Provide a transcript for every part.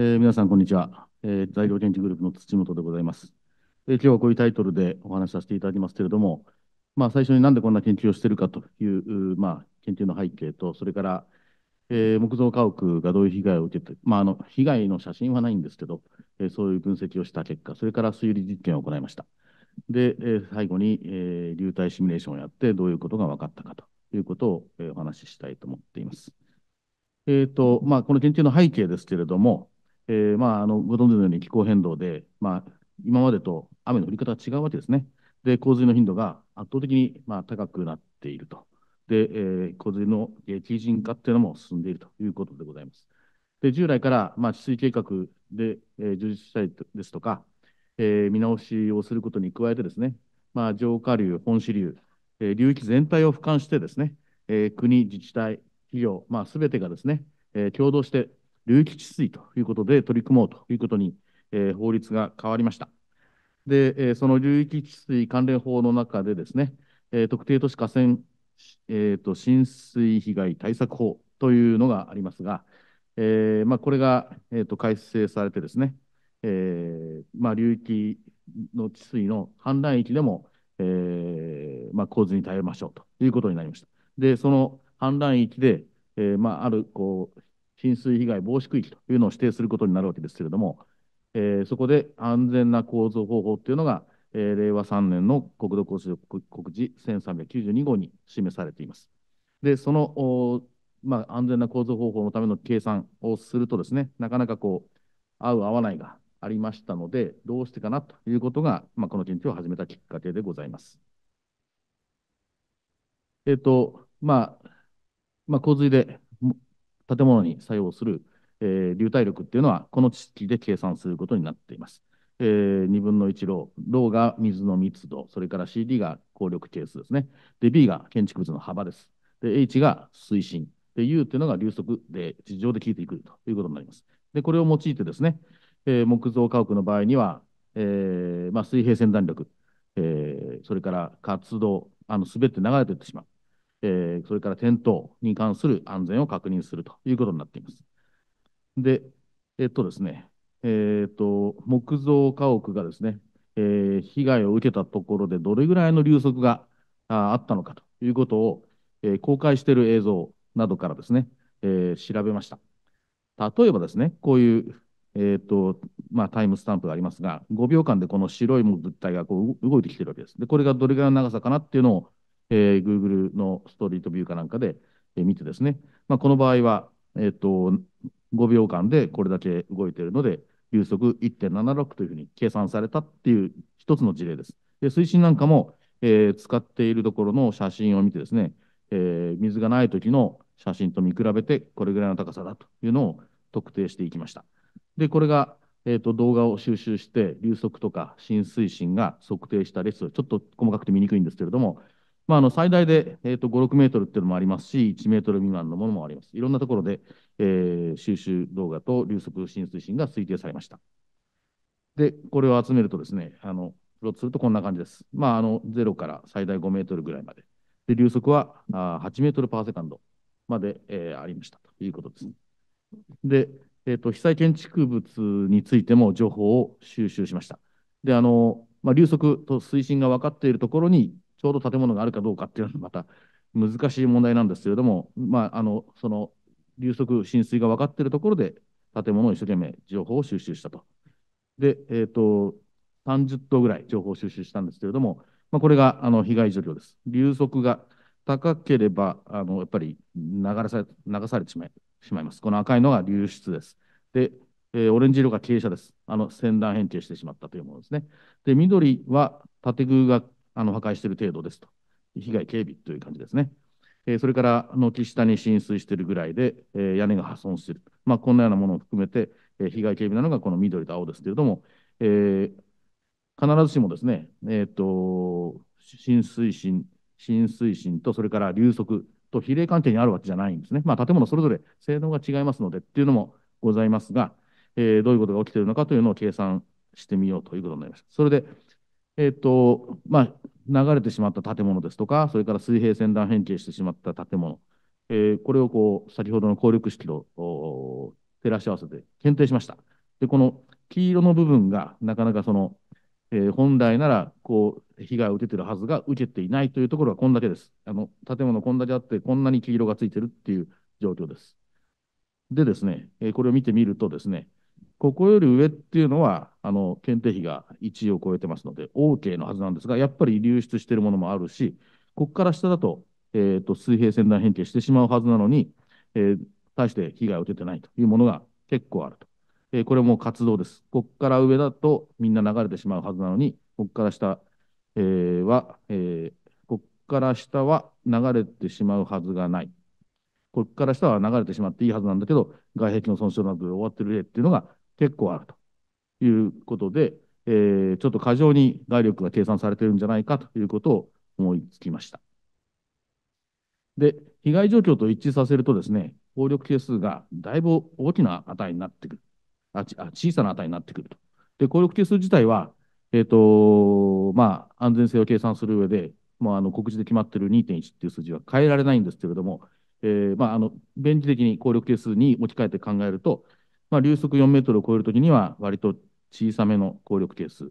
えー、皆さん、こんにちは。えー、材料研究グループの土本でございます、えー。今日はこういうタイトルでお話しさせていただきますけれども、まあ、最初になんでこんな研究をしているかという、まあ、研究の背景と、それから、えー、木造家屋がどういう被害を受けて、まあ、あの被害の写真はないんですけど、えー、そういう分析をした結果、それから推理実験を行いました。で、えー、最後に、えー、流体シミュレーションをやって、どういうことが分かったかということを、えー、お話ししたいと思っています。えーとまあ、この研究の背景ですけれども、えー、まあ、あのご存知のように気候変動で、まあ、今までと雨の降り方が違うわけですね。で、洪水の頻度が圧倒的に、まあ、高くなっていると。で、えー、洪水の激甚化っていうのも進んでいるということでございます。で、従来から、まあ、治水計画で、えー、充実したりですとか、えー、見直しをすることに加えてですね、まあ、浄化流、本支流、えー、流域全体を俯瞰してですね、えー、国、自治体、企業、まあ、すべてがですね、えー、共同して流域治水ということで取り組もうということに、えー、法律が変わりました。で、えー、その流域治水関連法の中でですね、えー、特定都市河川、えーと、浸水被害対策法というのがありますが、えーまあ、これが、えーと、と改正されてですね、えーまあ、流域の治水の氾濫域でも、えーまあ、洪水に耐えましょうということになりました。で、その氾濫域で、えーまあ、あるこう浸水被害防止区域というのを指定することになるわけですけれども、えー、そこで安全な構造方法というのが、えー、令和3年の国土交通省告示1392号に示されています。で、その、まあ、安全な構造方法のための計算をするとですね、なかなかこう、合う合わないがありましたので、どうしてかなということが、まあ、この研究を始めたきっかけでございます。えっ、ー、と、まあ、まあ、洪水で建物に作用する、えー、流体力っていうのは、この識で計算することになっています。えー、2分の1ロー、ローが水の密度、それから CD が効力係数ですね。で、B が建築物の幅です。で、H が推進。で、U っていうのが流速で、地上で効いてくるということになります。で、これを用いてですね、えー、木造家屋の場合には、えーまあ、水平線弾力、えー、それから活動、すべて流れていってしまう。えー、それから転倒に関する安全を確認するということになっています。で、えっとですね、えっと、木造家屋がですね、えー、被害を受けたところでどれぐらいの流速があったのかということを、えー、公開している映像などからですね、え調べました。例えばですね、こういう、えーとまあ、タイムスタンプがありますが、5秒間でこの白い物体がこう動いてきているわけです。で、これがどれぐらいの長さかなっていうのをえー、Google のストリートビューかなんかで、えー、見てですね、まあ、この場合は、えっ、ー、と、5秒間でこれだけ動いているので、流速1.76というふうに計算されたっていう一つの事例です。で水深なんかも、えー、使っているところの写真を見てですね、えー、水がない時の写真と見比べて、これぐらいの高さだというのを特定していきました。で、これが、えーと、動画を収集して、流速とか浸水深が測定したレス、ちょっと細かくて見にくいんですけれども、まあ、あの最大で、えー、と5、6メートルっていうのもありますし、1メートル未満のものもあります。いろんなところで、えー、収集動画と流速浸水深が推定されました。で、これを集めるとですね、あのプロットするとこんな感じです。まあ、あの0から最大5メートルぐらいまで。で、流速はあ8メートルパーセカンドまで、えー、ありましたということです。で、えーと、被災建築物についても情報を収集しました。で、あのまあ、流速と水深が分かっているところにちょうど建物があるかどうかっていうのはまた難しい問題なんですけれども、まあ、あのその流速浸水が分かっているところで建物を一生懸命情報を収集したと。で、えーと、30棟ぐらい情報を収集したんですけれども、まあ、これがあの被害状況です。流速が高ければあのやっぱり流され流されてしまいます。この赤いのが流出です。で、えー、オレンジ色が傾斜です。あの、船団変形してしまったというものですね。で、緑は建具があの破壊している程度ですと、被害軽微という感じですね。えそれから軒下に浸水しているぐらいで、え屋根が破損している、まあ、こんなようなものを含めて、え被害軽微なのがこの緑と青ですけれども、えー、必ずしもですね、えーと、と浸水深浸水深とそれから流速と比例関係にあるわけじゃないんですね、まあ、建物それぞれ性能が違いますのでっていうのもございますが、えー、どういうことが起きているのかというのを計算してみようということになりました。それでえーとまあ、流れてしまった建物ですとか、それから水平線断変形してしまった建物、えー、これをこう先ほどの効力式と照らし合わせて検定しました。で、この黄色の部分がなかなかその、えー、本来ならこう被害を受けてるはずが受けていないというところはこんだけです。あの建物こんだけあって、こんなに黄色がついてるっていう状況です。でですね、えー、これを見てみるとですね、ここより上っていうのは、あの検定費が1位を超えてますので、OK のはずなんですが、やっぱり流出しているものもあるし、ここから下だと、えーと、水平線段変形してしまうはずなのに、えー、対して被害を受けてないというものが結構あると。えー、これも活動です。ここから上だとみんな流れてしまうはずなのに、ここから下、えー、は、えここから下は流れてしまうはずがない。ここから下は流れてしまっていいはずなんだけど、外壁の損傷などで終わってる例っていうのが結構あるということで、えー、ちょっと過剰に外力が計算されてるんじゃないかということを思いつきました。で、被害状況と一致させるとですね、暴力係数がだいぶ大きな値になってくる。あ、ちあ小さな値になってくると。で、効力係数自体は、えっ、ー、と、まあ、安全性を計算する上で、まあ、あの告示で決まってる2.1っていう数字は変えられないんですけれども、えーまあ、あの便宜的に効力係数に置き換えて考えると、まあ、流速4メートルを超えるときには、割と小さめの効力係数。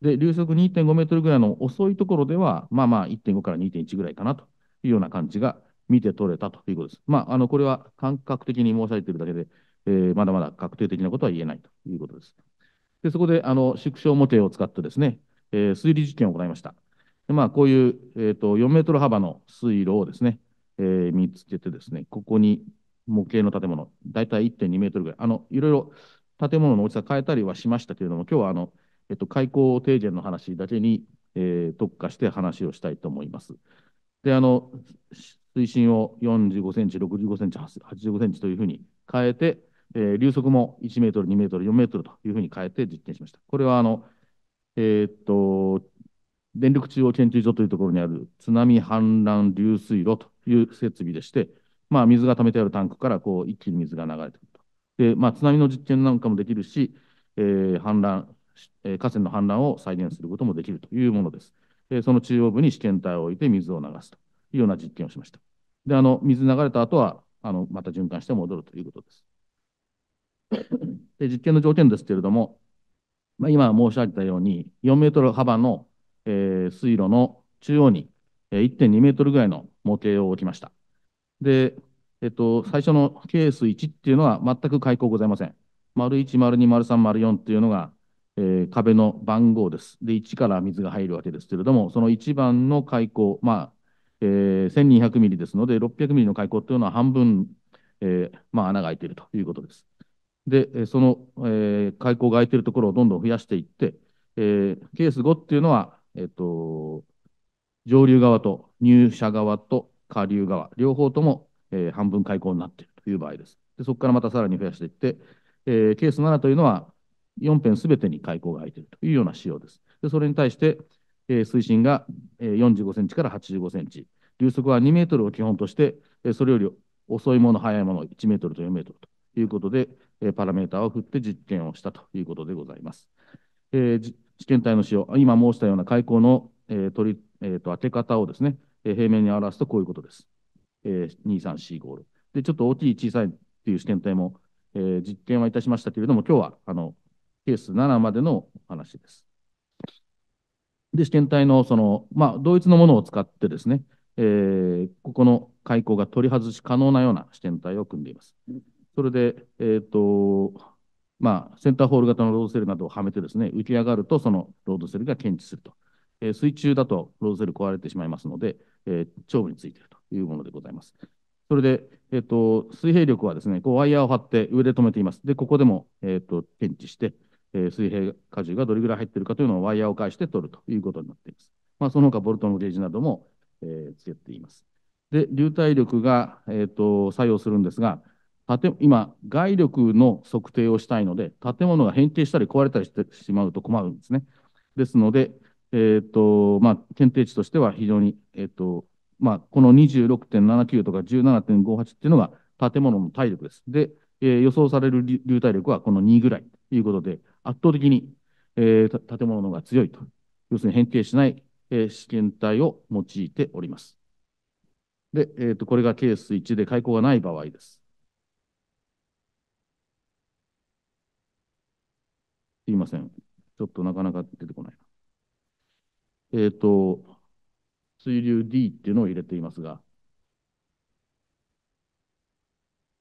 で、流速2.5メートルぐらいの遅いところでは、まあまあ1.5から2.1ぐらいかなというような感じが見て取れたということです。まあ、あのこれは感覚的に申されているだけで、えー、まだまだ確定的なことは言えないということです。でそこであの縮小模型を使ってですね、えー、推理実験を行いました。でまあ、こういう、えーと4メートル幅の水路をですね、えー、見つけてですね、ここに模型の建物、大体1.2メートルぐらい、あの、いろいろ建物の大きさ変えたりはしましたけれども、今日はあの、えっと、開口提言の話だけに、えー、特化して話をしたいと思います。で、あの、水深を45センチ、65センチ、85センチというふうに変えて、えー、流速も1メートル、2メートル、4メートルというふうに変えて実験しました。これはあの、えー、っと、電力中央研究所というところにある津波氾濫流水路という設備でして、まあ、水が溜めてあるタンクからこう一気に水が流れてくると。でまあ、津波の実験なんかもできるし、えー、氾濫、えー、河川の氾濫を再現することもできるというものです。でその中央部に試験体を置いて水を流すというような実験をしました。で、あの水流れた後はあのまた循環して戻るということです。で実験の条件ですけれども、まあ、今申し上げたように、4メートル幅の、えー、水路の中央に1.2メートルぐらいの模型を置きました。で、えっと、最初のケース1っていうのは全く開口ございません。丸1、丸2、丸3、丸4っていうのが、えー、壁の番号です。で、1から水が入るわけですけれども、その1番の開口、まあ、えー、1200ミリですので、600ミリの開口というのは半分、えー、まあ、穴が開いているということです。で、その、えー、開口が開いているところをどんどん増やしていって、えー、ケース5っていうのは、えっ、と、上流側と入射側と下流側、両方とも、え半分開口になっているという場合です。でそこからまたさらに増やしていって、えー、ケース7というのは4辺すべてに開口が開いているというような仕様です。でそれに対して、えー、水深が45センチから85センチ、流速は2メートルを基本として、それより遅いもの、速いもの、1メートルと4メートルということで、パラメーターを振って実験をしたということでございます。えー、試験体の使用、今申したような開口の、えー取りえーと、と当て方をですね、え平面に表すとこういうことです。えー、2、3、4、5、6。で、ちょっと大きい、小さいっていう視点体も、えー、実験はいたしましたけれども、今日は、あの、ケース7までの話です。で、試験体の、その、まあ、同一のものを使ってですね、えー、ここの開口が取り外し可能なような試験体を組んでいます。それで、えっ、ー、と、まあ、センターホール型のロードセルなどをはめてですね、浮き上がると、そのロードセルが検知すると。えー、水中だとロードセル壊れてしまいますので、え長部についているというものでございます。それで、えっと、水平力はですね、こうワイヤーを張って上で止めています。で、ここでも、えっと、検知して、え水平荷重がどれぐらい入っているかというのをワイヤーを介して取るということになっています。まあ、その他ボルトのゲージなども、えー、つけています。で、流体力が、えーと、と作用するんですが、建今、外力の測定をしたいので、建物が変形したり壊れたりしてしまうと困るんですね。ですので、えっ、ー、と、まあ、検定値としては非常に、えっ、ー、と、まあ、この26.79とか17.58っていうのが建物の体力です。で、えー、予想される流体力はこの2ぐらいということで、圧倒的に、えー、建物の方が強いと。要するに変形しない、えー、試験体を用いております。で、えっ、ー、と、これがケース1で開口がない場合です。すいません。ちょっとなかなか出てこないな。えっ、ー、と、水流 D っていうのを入れていますが、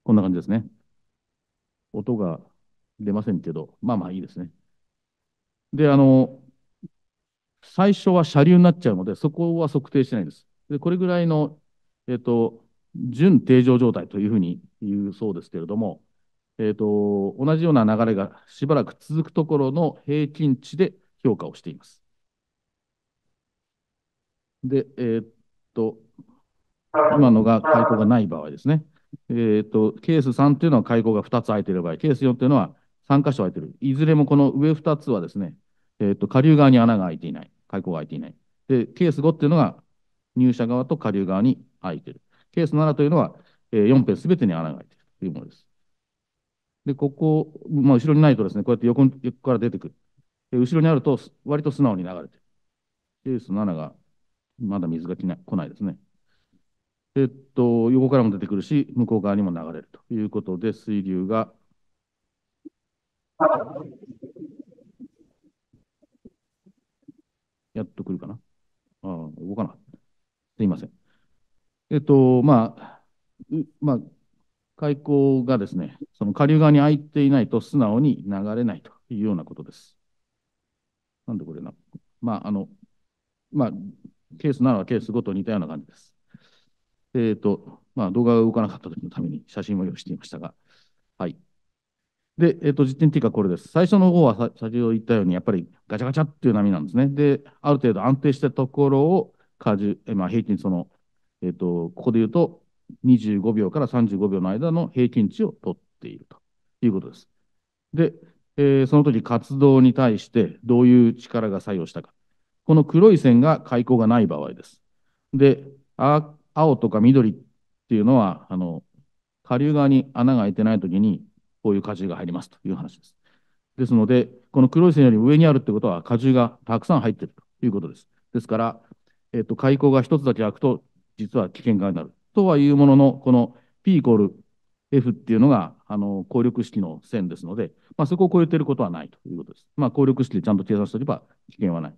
こんな感じですね。音が出ませんけど、まあまあいいですね。で、あの、最初は車流になっちゃうので、そこは測定しないです。で、これぐらいの、えっ、ー、と、準定常状態というふうに言うそうですけれども、えっ、ー、と、同じような流れがしばらく続くところの平均値で評価をしています。で、えー、っと、今のが開口がない場合ですね。えー、っと、ケース3というのは開口が2つ開いている場合、ケース4というのは3箇所開いている。いずれもこの上2つはですね、えっと、下流側に穴が開いていない。開口が開いていない。で、ケース5っていうのが入社側と下流側に開いている。ケース7というのは、えー、4ペーべてに穴が開いているというものです。で、ここ、まあ、後ろにないとですね、こうやって横横から出てくる。後ろにあると、割と素直に流れてる。ケース7がまだ水が来ない来ないですね。えっと、横からも出てくるし、向こう側にも流れるということで、水流が。やっと来るかなああ、動かなかった。すいません。えっと、まあ、まあ、海溝がですね、その下流側に開いていないと素直に流れないというようなことです。なんでこれな、まあ、あの、まあ、ケースならケースごと似たような感じです。えっ、ー、と、まあ、動画が動かなかった時のために写真を用意していましたが、はい。で、えっ、ー、と、実験うかこれです。最初の方は先ほど言ったように、やっぱりガチャガチャっていう波なんですね。で、ある程度安定したところを、じえまあ、平均その、えっ、ー、と、ここで言うと、25秒から35秒の間の平均値を取っているということです。で、えー、その時活動に対してどういう力が作用したか。この黒い線が開口がない場合です。で、青とか緑っていうのは、あの、下流側に穴が開いてないときに、こういう荷重が入りますという話です。ですので、この黒い線より上にあるってことは、荷重がたくさん入ってるということです。ですから、えっと、開口が一つだけ開くと、実は危険がになる。とはいうものの、この P イコール F っていうのが、あの、効力式の線ですので、まあ、そこを超えてることはないということです。まあ、効力式でちゃんと計算しておけば危険はない。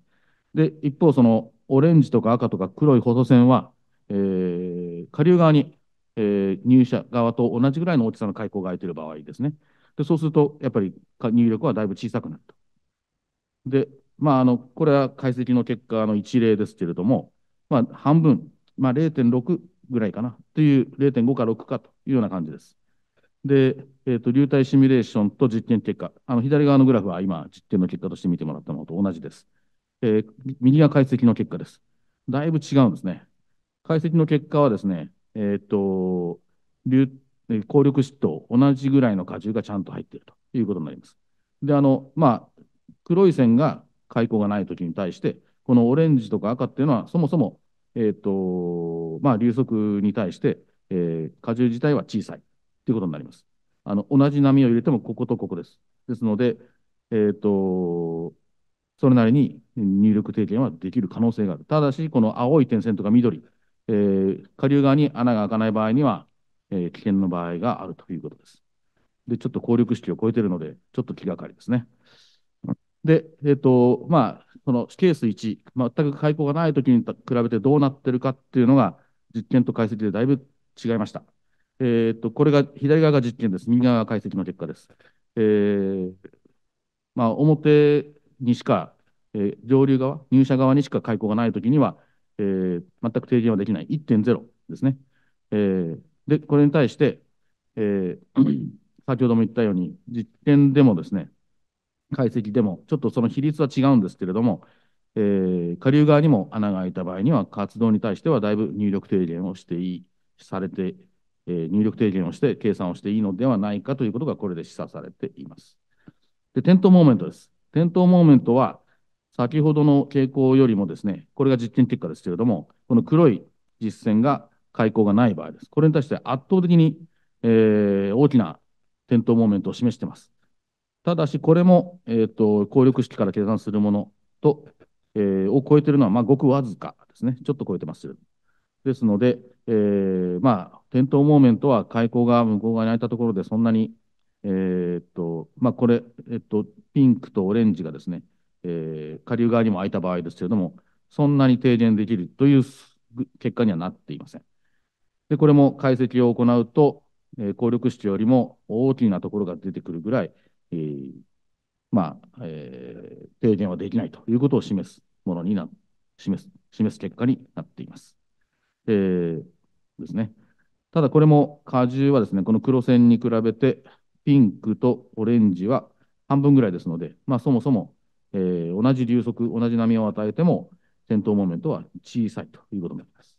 で、一方、そのオレンジとか赤とか黒い細線は、えー、下流側に、えー、入射側と同じぐらいの大きさの開口が開いている場合ですね。で、そうすると、やっぱり入力はだいぶ小さくなると。で、まあ、あの、これは解析の結果の一例ですけれども、まあ、半分、まあ、0.6ぐらいかなという、0.5か6かというような感じです。で、えっ、ー、と、流体シミュレーションと実験結果、あの、左側のグラフは今、実験の結果として見てもらったものと同じです。えー、右が解析の結果です。だいぶ違うんですね。解析の結果はですね、えっ、と、流、効力質と同じぐらいの荷重がちゃんと入っているということになります。で、あの、まあ、黒い線が開口がないときに対して、このオレンジとか赤っていうのは、そもそも、えっ、と、まあ、流速に対して、えー、荷重自体は小さいということになります。あの、同じ波を入れても、こことここです。ですので、えっ、と、それなりに入力提言はできる可能性がある。ただし、この青い点線とか緑、えー、下流側に穴が開かない場合には、えー、危険の場合があるということです。で、ちょっと効力式を超えているので、ちょっと気がかりですね。で、えっ、ー、と、まあ、そのケース1、全く開口がないときに比べてどうなってるかっていうのが、実験と解析でだいぶ違いました。えっ、ー、と、これが左側が実験です。右側が解析の結果です。えー、まあ、表にしかえ上流側、入社側にしか解雇がないときには、えー、全く提言はできない1.0ですね。えー、で、これに対して、えー、先ほども言ったように、実験でもですね、解析でも、ちょっとその比率は違うんですけれども、えー、下流側にも穴が開いた場合には、活動に対してはだいぶ入力提言をしていい、されて、えー、入力提言をして計算をしていいのではないかということが、これで示唆されています。で、点灯モーメントです。点灯モーメントは、先ほどの傾向よりもですね、これが実験結果ですけれども、この黒い実践が開口がない場合です。これに対して圧倒的に、えー、大きな転倒モーメントを示しています。ただし、これも、えっ、ー、と、効力式から計算するものと、えー、を超えているのは、まあ、ごくわずかですね。ちょっと超えてます。ですので、えー、まあ、転倒モーメントは開口が向こう側に開いたところでそんなに、えー、っと、まあ、これ、えっと、ピンクとオレンジがですね、えー、下流側にも空いた場合ですけれども、そんなに低減できるという結果にはなっていません。で、これも解析を行うと、えー、効力式よりも大きなところが出てくるぐらい、えー、まあ、えー、低減はできないということを示すものにな、示す、示す結果になっています。えー、ですね。ただこれも荷重はですね、この黒線に比べて、ピンクとオレンジは半分ぐらいですので、まあそもそもえー、同じ流速、同じ波を与えても、戦闘モーメントは小さいということになります。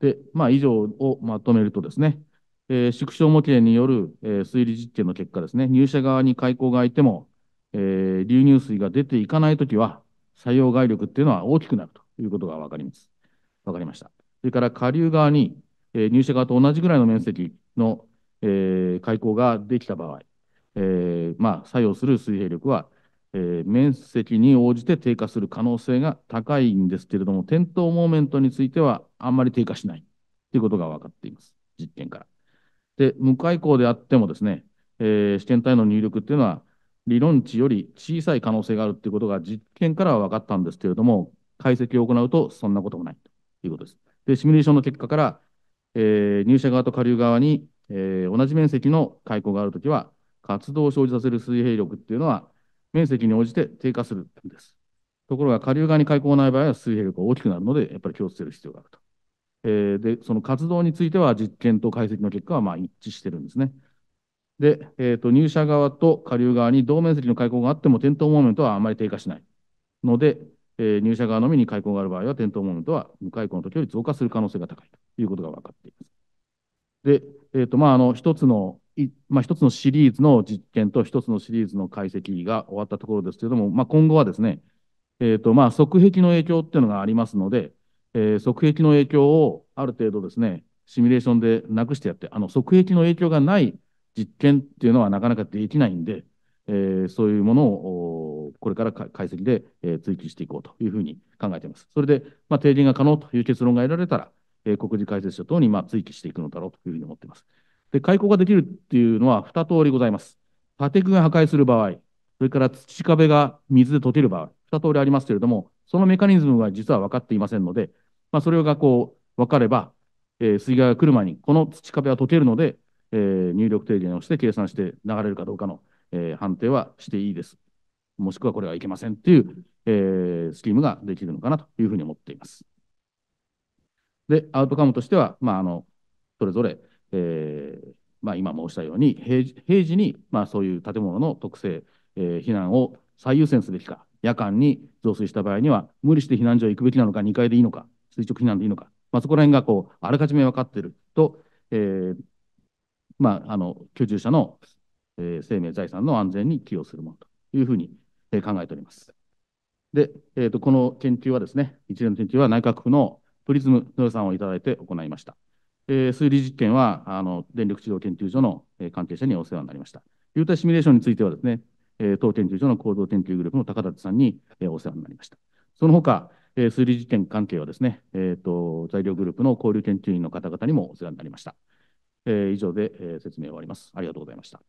で、まあ、以上をまとめるとですね、えー、縮小模型による、えー、推理実験の結果ですね、入射側に開口が開いても、えー、流入水が出ていかないときは、作用外力っていうのは大きくなるということが分かります。分かりました。それから下流側に、えー、入射側と同じぐらいの面積の、えー、開口ができた場合、えー、まあ、作用する水平力はえー、面積に応じて低下する可能性が高いんですけれども、転倒モーメントについてはあんまり低下しないということが分かっています。実験から。で、無回光であってもですね、えー、試験体の入力っていうのは理論値より小さい可能性があるということが実験からは分かったんですけれども、解析を行うとそんなこともないということです。で、シミュレーションの結果から、えー、入射側と下流側に、えー、同じ面積の開口があるときは、活動を生じさせる水平力っていうのは面積に応じて低下するんです。ところが下流側に開口がない場合は水平力が大きくなるので、やっぱり気をつける必要があると。えー、で、その活動については実験と解析の結果はま一致してるんですね。で、えー、と入射側と下流側に同面積の開口があっても転倒モーメントはあまり低下しないので、えー、入射側のみに開口がある場合は転倒モーメントは無開口の時より増加する可能性が高いということが分かっています。で、えーとまあ、あの一つのまあ、一つのシリーズの実験と一つのシリーズの解析が終わったところですけれども、まあ、今後はですね、えーとまあ、側壁の影響っていうのがありますので、えー、側壁の影響をある程度ですね、シミュレーションでなくしてやって、あの側壁の影響がない実験っていうのはなかなかできないんで、えー、そういうものをこれから解析で、えー、追求していこうというふうに考えています。それで、まあ、提言が可能という結論が得られたら、えー、国事解説書等にまあ追記していくのだろうというふうに思っています。で、開口ができるっていうのは2通りございます。建具が破壊する場合、それから土壁が水で溶ける場合、2通りありますけれども、そのメカニズムは実は分かっていませんので、まあ、それがこう、分かれば、えー、水害が来る前に、この土壁は溶けるので、えー、入力提言をして計算して流れるかどうかの、えー、判定はしていいです。もしくはこれはいけませんっていう、えー、スキームができるのかなというふうに思っています。で、アウトカムとしては、まあ、あの、それぞれ、えーまあ、今申したように平時平時に、まあ、そういう建物の特性、えー、避難を最優先すべきか夜間に増水した場合には無理して避難所へ行くべきなのか2階でいいのか垂直避難でいいのか、まあ、そこら辺がこうあらかじめ分かっていると、えーまあ、あの居住者の、えー、生命財産の安全に寄与するものというふうに、えー、考えております。で、えーと、この研究はですね一連の研究は内閣府のプリズムの予算をいただいて行いました。えー、推理実験はあの電力治療研究所の、えー、関係者にお世話になりました。流体シミュレーションについてはですね、えー、当研究所の行動研究グループの高田さんに、えー、お世話になりました。その他、えー、推理実験関係はですね、えーと、と材料グループの交流研究員の方々にもお世話になりました。えー、以上で、えー、説明を終わります。ありがとうございました。